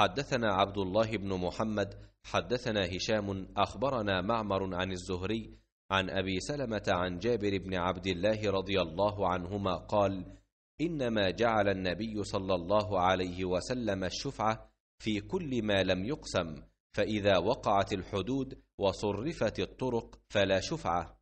حدثنا عبد الله بن محمد حدثنا هشام اخبرنا معمر عن الزهري عن ابي سلمه عن جابر بن عبد الله رضي الله عنهما قال انما جعل النبي صلى الله عليه وسلم الشفعه في كل ما لم يقسم فاذا وقعت الحدود وصرفت الطرق فلا شفعه